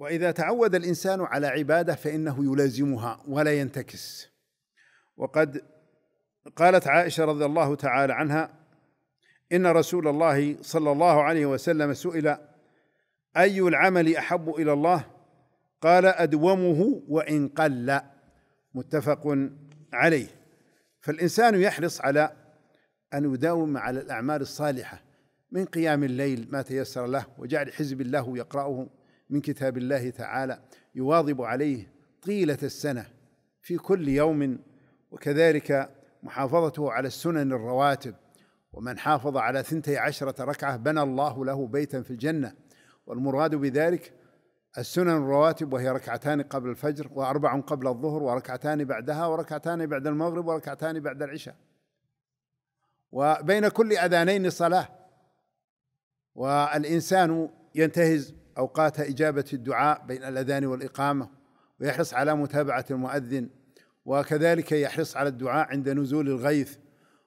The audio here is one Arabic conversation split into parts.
واذا تعود الانسان على عباده فانه يلازمها ولا ينتكس وقد قالت عائشه رضي الله تعالى عنها ان رسول الله صلى الله عليه وسلم سئل اي العمل احب الى الله قال ادومه وان قل متفق عليه فالانسان يحرص على ان يداوم على الاعمال الصالحه من قيام الليل ما تيسر له وجعل حزب الله يقرأه من كتاب الله تعالى يواظب عليه طيله السنه في كل يوم وكذلك محافظته على السنن الرواتب ومن حافظ على ثنتي عشرة ركعة بنى الله له بيتا في الجنة والمراد بذلك السنن الرواتب وهي ركعتان قبل الفجر وأربع قبل الظهر وركعتان بعدها وركعتان بعد المغرب وركعتان بعد العشاء وبين كل أذانين صلاة والإنسان ينتهز أوقات إجابة الدعاء بين الأذان والإقامة ويحرص على متابعة المؤذن وكذلك يحرص على الدعاء عند نزول الغيث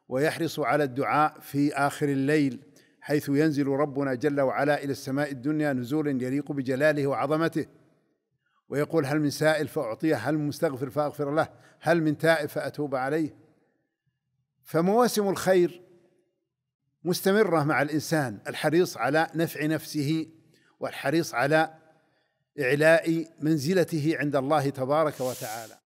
ويحرص على الدعاء في آخر الليل حيث ينزل ربنا جل وعلا إلى السماء الدنيا نزولا يليق بجلاله وعظمته ويقول هل من سائل فأعطيه هل من مستغفر فأغفر له هل من تائب فأتوب عليه فمواسم الخير مستمرة مع الإنسان الحريص على نفع نفسه والحريص على إعلاء منزلته عند الله تبارك وتعالى